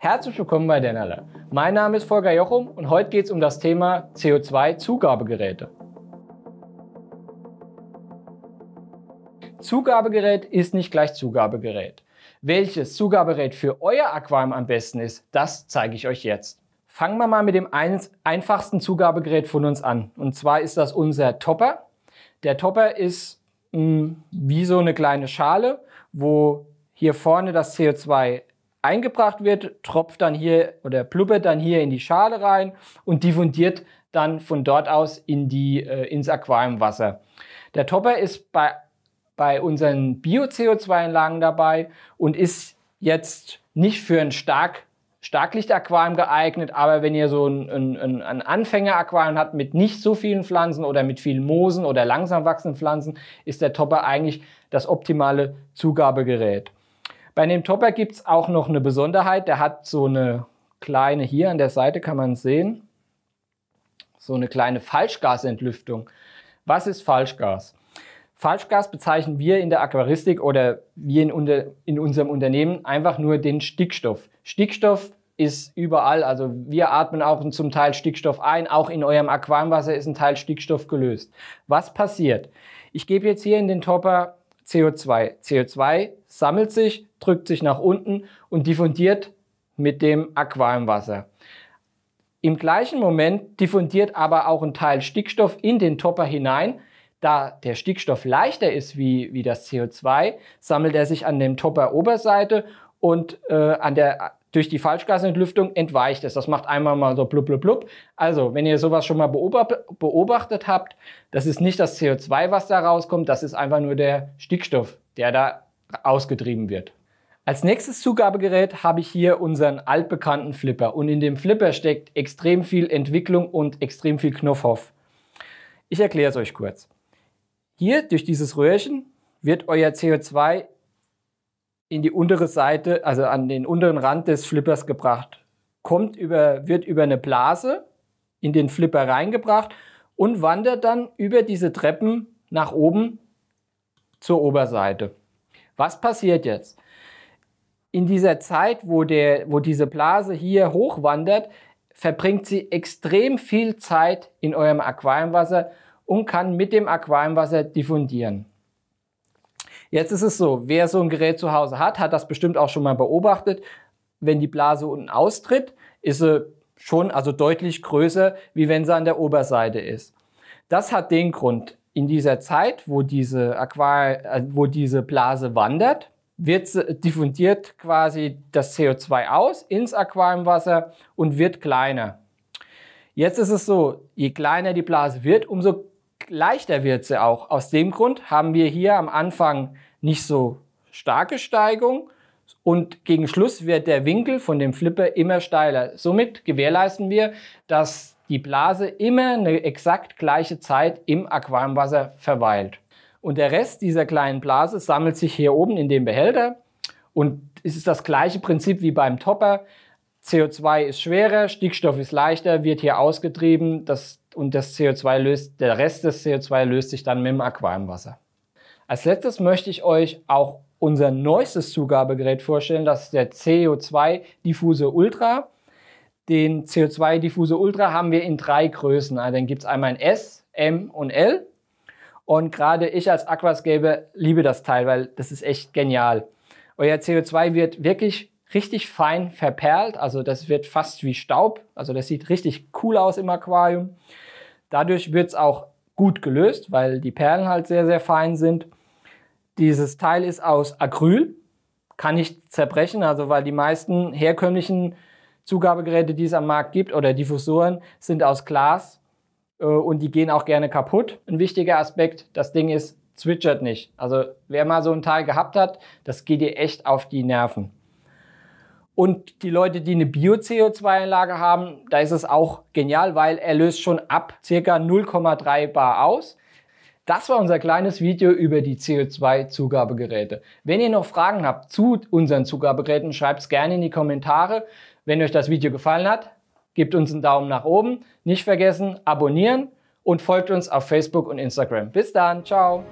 Herzlich willkommen bei Dennerle. Mein Name ist Volker Jochum und heute geht es um das Thema CO2-Zugabegeräte. Zugabegerät ist nicht gleich Zugabegerät. Welches Zugabegerät für euer Aquarium am besten ist, das zeige ich euch jetzt. Fangen wir mal mit dem einfachsten Zugabegerät von uns an. Und zwar ist das unser Topper. Der Topper ist mh, hm, wie so eine kleine Schale, wo hier vorne das CO2 eingebracht wird, tropft dann hier oder pluppert dann hier in die Schale rein und diffundiert dann von dort aus in die, äh, ins Aquariumwasser. Der Topper ist bei, bei unseren Bio-CO2-Anlagen dabei und ist jetzt nicht für ein stark Starklichtaquarium geeignet, aber wenn ihr so ein, ein, ein Anfängeraquarium habt mit nicht so vielen Pflanzen oder mit vielen Moosen oder langsam wachsenden Pflanzen, ist der Topper eigentlich das optimale Zugabegerät. Bei dem Topper gibt es auch noch eine Besonderheit. Der hat so eine kleine, hier an der Seite kann man sehen, so eine kleine Falschgasentlüftung. Was ist Falschgas? Falschgas bezeichnen wir in der Aquaristik oder wir in, unter, in unserem Unternehmen einfach nur den Stickstoff. Stickstoff ist überall. Also wir atmen auch zum Teil Stickstoff ein. Auch in eurem Aquamwasser ist ein Teil Stickstoff gelöst. Was passiert? Ich gebe jetzt hier in den Topper CO2. CO2 sammelt sich, drückt sich nach unten und diffundiert mit dem Aquariumwasser. Im gleichen Moment diffundiert aber auch ein Teil Stickstoff in den Topper hinein. Da der Stickstoff leichter ist wie, wie das CO2, sammelt er sich an dem Topper Oberseite und äh, an der durch die Falschgasentlüftung entweicht es. Das macht einmal mal so blub, blub, blub. Also, wenn ihr sowas schon mal beobachtet habt, das ist nicht das CO2, was da rauskommt, das ist einfach nur der Stickstoff, der da ausgetrieben wird. Als nächstes Zugabegerät habe ich hier unseren altbekannten Flipper und in dem Flipper steckt extrem viel Entwicklung und extrem viel Knuffhoff. Ich erkläre es euch kurz. Hier durch dieses Röhrchen wird euer CO2 in die untere Seite, also an den unteren Rand des Flippers gebracht. Kommt über, wird über eine Blase in den Flipper reingebracht und wandert dann über diese Treppen nach oben zur Oberseite. Was passiert jetzt? In dieser Zeit, wo, der, wo diese Blase hier hochwandert, verbringt sie extrem viel Zeit in eurem Aquariumwasser und kann mit dem Aquariumwasser diffundieren. Jetzt ist es so, wer so ein Gerät zu Hause hat, hat das bestimmt auch schon mal beobachtet. Wenn die Blase unten austritt, ist sie schon also deutlich größer, wie wenn sie an der Oberseite ist. Das hat den Grund, in dieser Zeit, wo diese, Aquar äh, wo diese Blase wandert, wird diffundiert quasi das CO2 aus ins Aquariumwasser und wird kleiner. Jetzt ist es so, je kleiner die Blase wird, umso leichter wird sie auch. Aus dem Grund haben wir hier am Anfang nicht so starke Steigung und gegen Schluss wird der Winkel von dem Flipper immer steiler. Somit gewährleisten wir, dass die Blase immer eine exakt gleiche Zeit im Aquariumwasser verweilt. Und der Rest dieser kleinen Blase sammelt sich hier oben in dem Behälter und es ist das gleiche Prinzip wie beim Topper. CO2 ist schwerer, Stickstoff ist leichter, wird hier ausgetrieben. Das und das CO2 löst, der Rest des CO2 löst sich dann mit dem Aquariumwasser. Als letztes möchte ich euch auch unser neuestes Zugabegerät vorstellen. Das ist der CO2 Diffuse Ultra. Den CO2 Diffuse Ultra haben wir in drei Größen. Also den gibt es einmal ein S, M und L. Und gerade ich als Aquascaper liebe das Teil, weil das ist echt genial. Euer CO2 wird wirklich richtig fein verperlt. Also das wird fast wie Staub. Also das sieht richtig cool aus im Aquarium. Dadurch wird es auch gut gelöst, weil die Perlen halt sehr, sehr fein sind. Dieses Teil ist aus Acryl, kann nicht zerbrechen, also weil die meisten herkömmlichen Zugabegeräte, die es am Markt gibt oder Diffusoren, sind aus Glas äh, und die gehen auch gerne kaputt. Ein wichtiger Aspekt, das Ding ist, zwitschert nicht. Also wer mal so ein Teil gehabt hat, das geht dir echt auf die Nerven. Und die Leute, die eine Bio-CO2-Anlage haben, da ist es auch genial, weil er löst schon ab ca. 0,3 Bar aus. Das war unser kleines Video über die CO2-Zugabegeräte. Wenn ihr noch Fragen habt zu unseren Zugabegeräten, schreibt es gerne in die Kommentare. Wenn euch das Video gefallen hat, gebt uns einen Daumen nach oben. Nicht vergessen, abonnieren und folgt uns auf Facebook und Instagram. Bis dann, ciao!